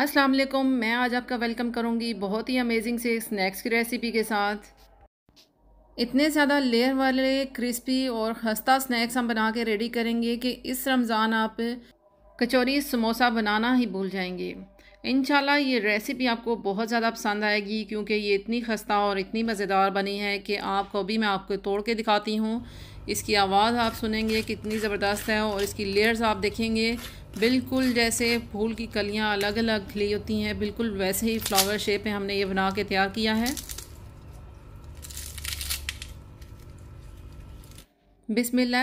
अस्सलाम वालेकुम मैं आज आपका वेलकम करूंगी बहुत ही अमेजिंग से स्नैक्स की रेसिपी के साथ इतने ज़्यादा लेयर वाले क्रिस्पी और खस्ता स्नैक्स हम बना के रेडी करेंगे कि इस रमज़ान आप कचौरी समोसा बनाना ही भूल जाएंगे इन ये रेसिपी आपको बहुत ज़्यादा पसंद आएगी क्योंकि ये इतनी खस्ता और इतनी मज़ेदार बनी है कि आपको भी मैं आपको तोड़ के दिखाती हूँ इसकी आवाज़ आप सुनेंगे कितनी ज़बरदस्त है और इसकी लेयर्स आप देखेंगे बिल्कुल जैसे फूल की कलियां अलग अलग खिली होती हैं बिल्कुल वैसे ही फ्लावर शेप में हमने ये बना के तैयार किया है बिसमिल्ल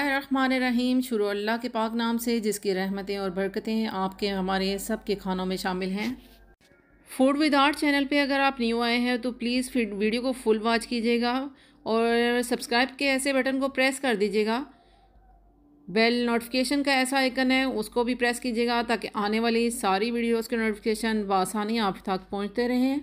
रहीम शुरू अल्लाह के पाक नाम से जिसकी रहमतें और बरकतें आपके हमारे सब के खानों में शामिल हैं फूड विद आर्ट चैनल पे अगर आप न्यू आए हैं तो प्लीज़ वीडियो को फुल वॉच कीजिएगा और सब्सक्राइब के ऐसे बटन को प्रेस कर दीजिएगा बेल नोटिफिकेशन का ऐसा आइकन है उसको भी प्रेस कीजिएगा ताकि आने वाली सारी वीडियोस के नोटिफिकेशन बसानी आप तक पहुंचते रहें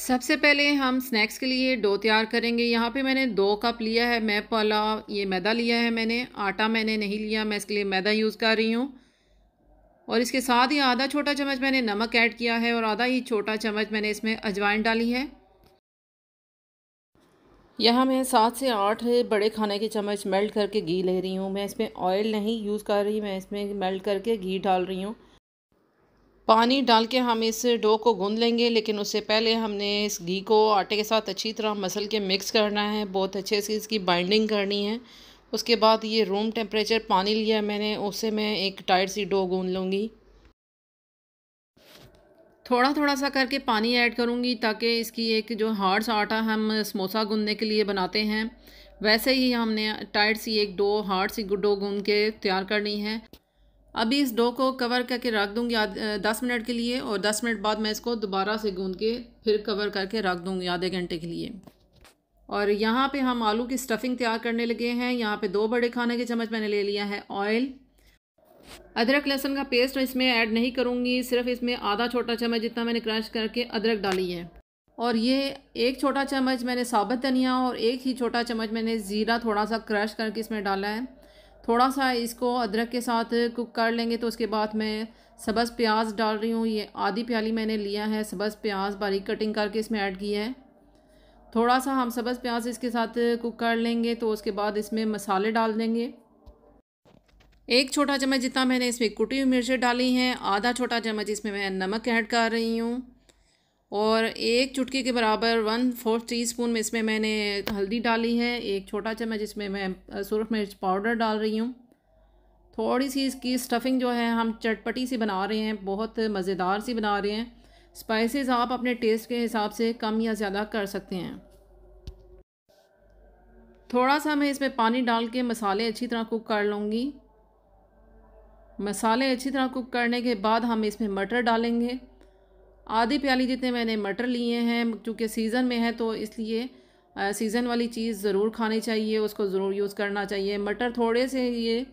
सबसे पहले हम स्नैक्स के लिए डो तैयार करेंगे यहाँ पे मैंने दो कप लिया है मैं पाला ये मैदा लिया है मैंने आटा मैंने नहीं लिया मैं इसके लिए मैदा यूज़ कर रही हूँ और इसके साथ ही आधा छोटा चम्मच मैंने नमक ऐड किया है और आधा ही छोटा चम्मच मैंने इसमें अजवाइन डाली है यहाँ मैं सात से आठ बड़े खाने के चम्मच मेल्ट करके घी ले रही हूँ मैं इसमें ऑयल नहीं यूज़ कर रही मैं इसमें मेल्ट करके घी डाल रही हूँ पानी डाल के हम इस डो को गूंद लेंगे लेकिन उससे पहले हमने इस घी को आटे के साथ अच्छी तरह मसल के मिक्स करना है बहुत अच्छे से इसकी बाइंडिंग करनी है उसके बाद ये रूम टेम्परेचर पानी लिया मैंने उससे मैं एक टाइट सी डो गूंद लूँगी थोड़ा थोड़ा सा करके पानी ऐड करूँगी ताकि इसकी एक जो हार्ड सा आटा हम समोसा गूँधने के लिए बनाते हैं वैसे ही हमने टाइट सी एक डो हार्ड सी डो गूँ के तैयार करनी है अभी इस डो को कवर करके रख दूँगी दस मिनट के लिए और दस मिनट बाद मैं इसको दोबारा से गूँध के फिर कवर करके रख दूँगी आधे घंटे के लिए और यहाँ पे हम आलू की स्टफिंग तैयार करने लगे हैं यहाँ पे दो बड़े खाने के चम्मच मैंने ले लिया है ऑयल अदरक लहसुन का पेस्ट इसमें ऐड नहीं करूँगी सिर्फ इसमें आधा छोटा चम्मच जितना मैंने क्रश करके अदरक डाली है और ये एक छोटा चम्मच मैंने साबुत धनिया और एक ही छोटा चम्मच मैंने ज़ीरा थोड़ा सा क्रश करके इसमें डाला है थोड़ा सा इसको अदरक के साथ कुक कर लेंगे तो उसके बाद मैं सब्ज़ प्याज डाल रही हूँ ये आधी प्याली मैंने लिया है सब्ज़ प्याज बारीक कटिंग करके इसमें ऐड की है थोड़ा सा हम सब्ज़ प्याज इसके साथ कुक कर लेंगे तो उसके बाद इसमें मसाले डाल देंगे एक छोटा चम्मच जितना मैंने इसमें कुटी हुई मिर्चें डाली हैं आधा छोटा चम्मच इसमें मैं नमक ऐड कर रही हूँ और एक चुटकी के बराबर वन फोर्थ टी स्पून में इसमें मैंने हल्दी डाली है एक छोटा चम्मच इसमें मैं सुरख मिर्च पाउडर डाल रही हूँ थोड़ी सी इसकी स्टफिंग जो है हम चटपटी सी बना रहे हैं बहुत मज़ेदार सी बना रहे हैं स्पाइसेस आप अपने टेस्ट के हिसाब से कम या ज़्यादा कर सकते हैं थोड़ा सा मैं इसमें पानी डाल के मसाले अच्छी तरह कुक कर लूँगी मसाले अच्छी तरह कुक करने के बाद हम इसमें मटर डालेंगे आधी प्याली जितने मैंने मटर लिए हैं चूँकि सीज़न में है तो इसलिए सीज़न वाली चीज़ ज़रूर खानी चाहिए उसको ज़रूर यूज़ करना चाहिए मटर थोड़े से ये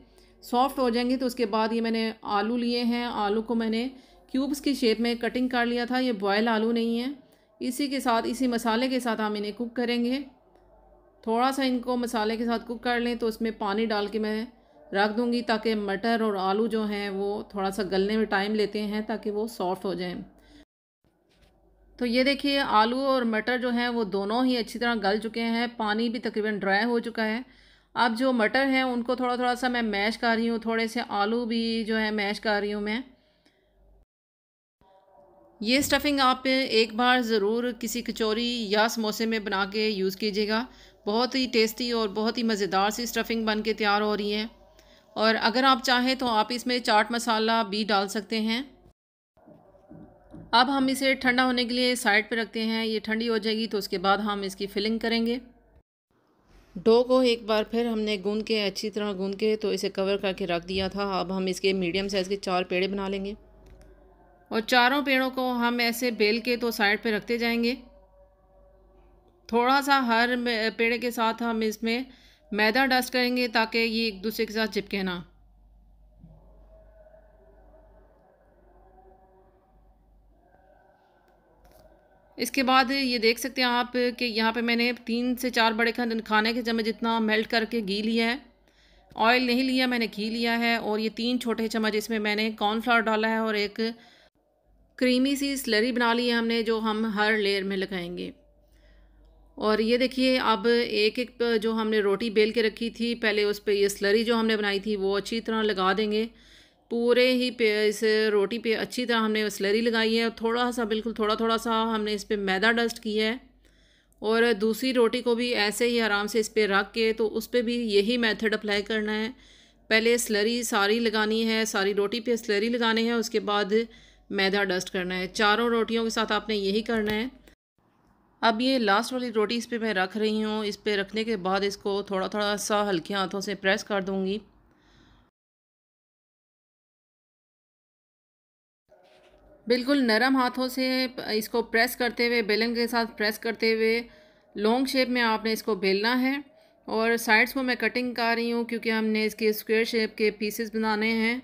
सॉफ़्ट हो जाएंगे तो उसके बाद ये मैंने आलू लिए हैं आलू को मैंने क्यूब्स की शेप में कटिंग कर लिया था ये बॉयल आलू नहीं है इसी के साथ इसी मसाले के साथ हम इन्हें कुक करेंगे थोड़ा सा इनको मसाले के साथ कुक कर लें तो उसमें पानी डाल के मैं रख दूँगी ताकि मटर और आलू जो हैं वो थोड़ा सा गलने में टाइम लेते हैं ताकि वो सॉफ्ट हो जाएं तो ये देखिए आलू और मटर जो हैं वो दोनों ही अच्छी तरह गल चुके हैं पानी भी तकरीबन ड्राई हो चुका है अब जो मटर हैं उनको थोड़ा थोड़ा सा मैं मैश कर रही हूँ थोड़े से आलू भी जो है मैश कर रही हूँ मैं ये स्टफिंग आप एक बार ज़रूर किसी कचौरी या समोसे में बना के यूज़ कीजिएगा बहुत ही टेस्टी और बहुत ही मज़ेदार सी स्टफिंग बन के तैयार हो रही है और अगर आप चाहें तो आप इसमें चाट मसाला भी डाल सकते हैं अब हम इसे ठंडा होने के लिए साइड पर रखते हैं ये ठंडी हो जाएगी तो उसके बाद हम इसकी फिलिंग करेंगे डो को एक बार फिर हमने गूंद के अच्छी तरह गूंद के तो इसे कवर करके रख दिया था अब हम इसके मीडियम साइज़ के चार पेड़े बना लेंगे और चारों पेड़ों को हम ऐसे बेल के तो साइड पे रखते जाएंगे थोड़ा सा हर पेड़े के साथ हम इसमें मैदा डस्ट करेंगे ताकि ये एक दूसरे के साथ चिपके ना इसके बाद ये देख सकते हैं आप कि यहाँ पे मैंने तीन से चार बड़े खाने के चम्मच जितना मेल्ट करके घी लिया है ऑयल नहीं लिया मैंने घी लिया है और ये तीन छोटे चम्मच इसमें मैंने कॉर्नफ्लावर डाला है और एक क्रीमी सी स्लरी बना ली है हमने जो हम हर लेयर में लगाएंगे और ये देखिए अब एक एक जो हमने रोटी बेल के रखी थी पहले उस पर ये स्लरी जो हमने बनाई थी वो अच्छी तरह लगा देंगे पूरे ही पे इस रोटी पे अच्छी तरह हमने स्लरी लगाई है और थोड़ा सा बिल्कुल थोड़ा थोड़ा सा हमने इस पर मैदा डस्ट किया है और दूसरी रोटी को भी ऐसे ही आराम से इस पर रख के तो उस पर भी यही मेथड अप्लाई करना है पहले स्लरी सारी लगानी है सारी रोटी पे स्लरी लगाने हैं उसके बाद मैदा डस्ट करना है चारों रोटियों के साथ आपने यही करना है अब ये लास्ट वाली रोटी इस पर मैं रख रही हूँ इस पर रखने के बाद इसको थोड़ा थोड़ा सा हल्के हाथों से प्रेस कर दूँगी बिल्कुल नरम हाथों से इसको प्रेस करते हुए बेलन के साथ प्रेस करते हुए लॉन्ग शेप में आपने इसको बेलना है और साइड्स को मैं कटिंग कर रही हूँ क्योंकि हमने इसके स्क्वायर शेप के पीसेस बनाने हैं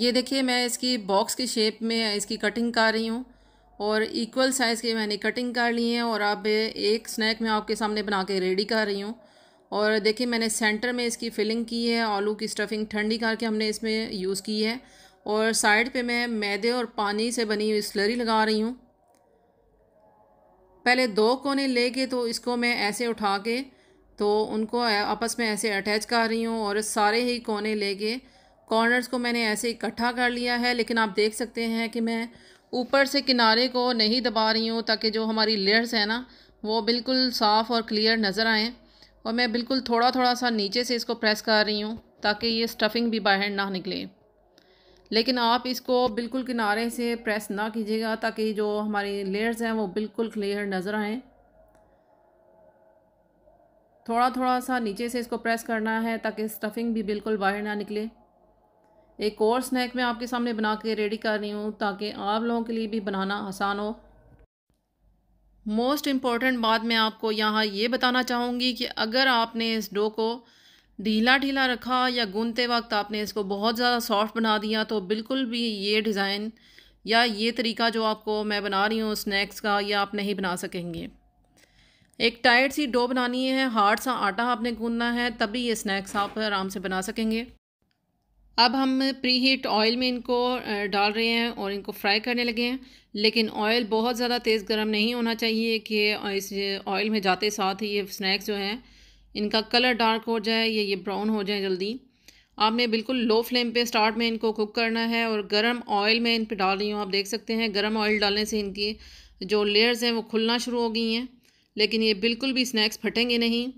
ये देखिए मैं इसकी बॉक्स की शेप में इसकी कटिंग कर रही हूँ और इक्वल साइज़ की मैंने कटिंग कर ली है और अब एक स्नैक मैं आपके सामने बना के रेडी कर रही हूँ और देखिए मैंने सेंटर में इसकी फिलिंग की है आलू की स्टफिंग ठंडी करके हमने इसमें यूज़ की है और साइड पे मैं मैदे और पानी से बनी हुई स्लरी लगा रही हूँ पहले दो कोने लेके तो इसको मैं ऐसे उठा के तो उनको आपस में ऐसे अटैच कर रही हूँ और सारे ही कोने लेके कॉर्नर्स को मैंने ऐसे इकट्ठा कर लिया है लेकिन आप देख सकते हैं कि मैं ऊपर से किनारे को नहीं दबा रही हूँ ताकि जो हमारी लेयर्स हैं ना वो बिल्कुल साफ़ और क्लियर नज़र आएँ और मैं बिल्कुल थोड़ा थोड़ा सा नीचे से इसको प्रेस कर रही हूँ ताकि ये स्टफ़िंग भी बाहर ना निकले लेकिन आप इसको बिल्कुल किनारे से प्रेस ना कीजिएगा ताकि जो हमारी लेयर्स हैं वो बिल्कुल क्लियर नज़र आएँ थोड़ा थोड़ा सा नीचे से इसको प्रेस करना है ताकि स्टफ़िंग भी बिल्कुल बाहर ना निकले एक और स्नैक मैं आपके सामने बना के रेडी कर रही हूँ ताकि आप लोगों के लिए भी बनाना आसान हो मोस्ट इम्पॉर्टेंट बात मैं आपको यहाँ ये बताना चाहूँगी कि अगर आपने इस डो को ढीला ढीला रखा या गूंदते वक्त आपने इसको बहुत ज़्यादा सॉफ्ट बना दिया तो बिल्कुल भी ये डिज़ाइन या ये तरीका जो आपको मैं बना रही हूँ स्नैक्स का या आप नहीं बना सकेंगे एक टाइट सी डो बनानी है हार्ड सा आटा आपने गूंदना है तभी ये स्नैक्स आप आराम से बना सकेंगे अब हम प्री हीट ऑयल में इनको डाल रहे हैं और इनको फ्राई करने लगे हैं लेकिन ऑयल बहुत ज़्यादा तेज़ गर्म नहीं होना चाहिए कि इस ऑयल में जाते साथ ही ये स्नैक्स जो हैं इनका कलर डार्क हो जाए या ये ब्राउन हो जाए जल्दी आपने बिल्कुल लो फ्लेम पे स्टार्ट में इनको कुक करना है और गर्म ऑयल में इन पर डाल रही हूँ आप देख सकते हैं गर्म ऑयल डालने से इनकी जो लेयर्स हैं वो खुलना शुरू हो गई हैं लेकिन ये बिल्कुल भी स्नैक्स फटेंगे नहीं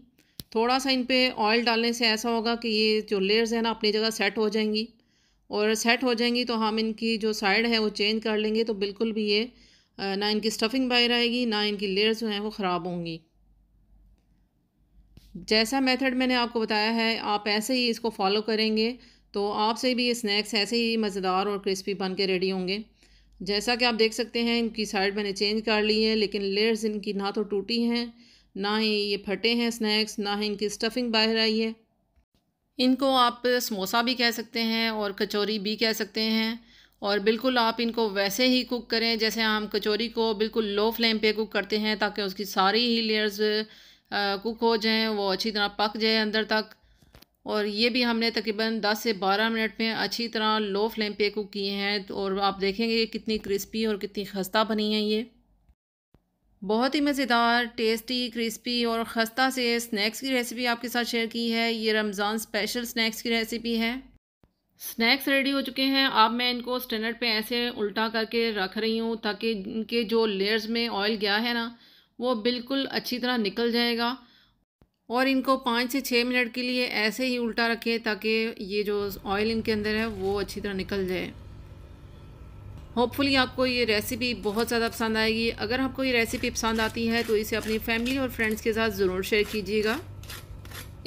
थोड़ा सा इन पर ऑयल डालने से ऐसा होगा कि ये जो लेयर्स हैं ना अपनी जगह सेट हो जाएंगी और सेट हो जाएंगी तो हम इनकी जो साइड है वो चेंज कर लेंगे तो बिल्कुल भी ये ना इनकी स्टफिंग बाहर आएगी ना इनकी लेयर्स जो हैं वो ख़राब होंगी जैसा मेथड मैंने आपको बताया है आप ऐसे ही इसको फॉलो करेंगे तो आपसे भी ये स्नैक्स ऐसे ही मज़ेदार और क्रिस्पी बन के रेडी होंगे जैसा कि आप देख सकते हैं इनकी साइड मैंने चेंज कर ली है लेकिन लेयर्स इनकी ना तो टूटी हैं ना ही ये फटे हैं स्नैक्स ना ही इनकी स्टफिंग बाहर आई है इनको आप समोसा भी कह सकते हैं और कचौरी भी कह सकते हैं और बिल्कुल आप इनको वैसे ही कुक करें जैसे हम कचौरी को बिल्कुल लो फ्लेम पे कुक करते हैं ताकि उसकी सारी ही लेयर्स कुक हो जाएं वो अच्छी तरह पक जाए अंदर तक और ये भी हमने तकरीबन 10 से 12 मिनट में अच्छी तरह लो फ्लेम पे कुक किए हैं तो और आप देखेंगे कितनी क्रिस्पी और कितनी खस्ता बनी है ये बहुत ही मज़ेदार टेस्टी क्रिस्पी और खस्ता से स्नैक्स की रेसिपी आपके साथ शेयर की है ये रमज़ान स्पेशल स्नैक्स की रेसिपी है स्नैक्स रेडी हो चुके हैं अब मैं इनको स्टैंडर्ड पे ऐसे उल्टा करके रख रही हूँ ताकि इनके जो लेयर्स में ऑयल गया है ना वो बिल्कुल अच्छी तरह निकल जाएगा और इनको पाँच से छः मिनट के लिए ऐसे ही उल्टा रखें ताकि ये जो ऑयल इनके अंदर है वो अच्छी तरह निकल जाए होपफुली आपको ये रेसिपी बहुत ज़्यादा पसंद आएगी अगर आपको ये रेसिपी पसंद आती है तो इसे अपनी फैमिली और फ्रेंड्स के साथ ज़रूर शेयर कीजिएगा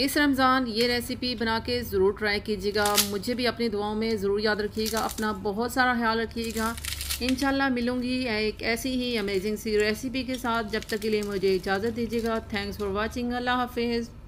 इस रमज़ान ये रेसिपी बना के ज़रूर ट्राई कीजिएगा मुझे भी अपनी दुआओं में ज़रूर याद रखिएगा अपना बहुत सारा ख्याल रखिएगा इन मिलूँगी एक ऐसी ही अमेजिंग सी रेसिपी के साथ जब तक के लिए मुझे इजाज़त दीजिएगा थैंक्स फॉर वॉचिंग अल्लाह हाफिज़